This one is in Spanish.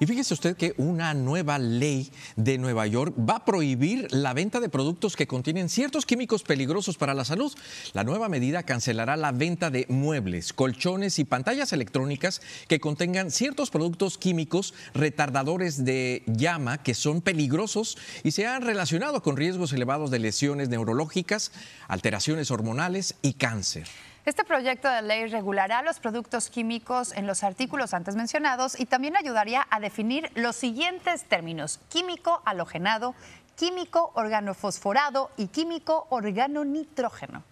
Y fíjese usted que una nueva ley de Nueva York va a prohibir la venta de productos que contienen ciertos químicos peligrosos para la salud. La nueva medida cancelará la venta de muebles, colchones y pantallas electrónicas que contengan ciertos productos químicos retardadores de llama que son peligrosos y se han relacionado con riesgos elevados de lesiones neurológicas, alteraciones hormonales y cáncer. Este proyecto de ley regulará los productos químicos en los artículos antes mencionados y también ayudaría a definir los siguientes términos, químico halogenado, químico organofosforado y químico organonitrógeno.